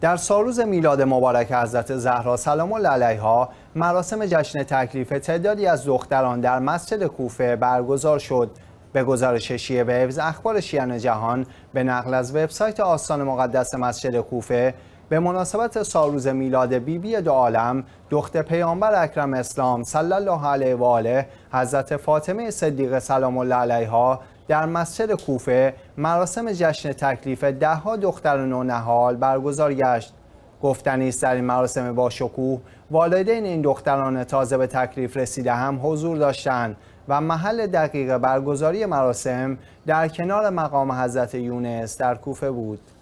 در سالروز میلاد مبارک حضرت زهرا سلام الله علیها مراسم جشن تکلیف تعدادی از دختران در مسجد کوفه برگزار شد به گزارش شیعه ویوز اخبار شیعان جهان به نقل از وبسایت آستان مقدس مسجد کوفه به مناسبت سالروز میلاد بیبی دو عالم دختر پیامبر اکرم اسلام صلی الله علیه و آله حضرت فاطمه صدیقه سلام الله علیها در مسجد کوفه مراسم جشن تکلیف دهها دختر نونهال برگزار گشت گفتنی در این مراسم با شکوه والدین این دختران تازه به تکلیف رسیده هم حضور داشتند و محل دقیق برگزاری مراسم در کنار مقام حضرت یونس در کوفه بود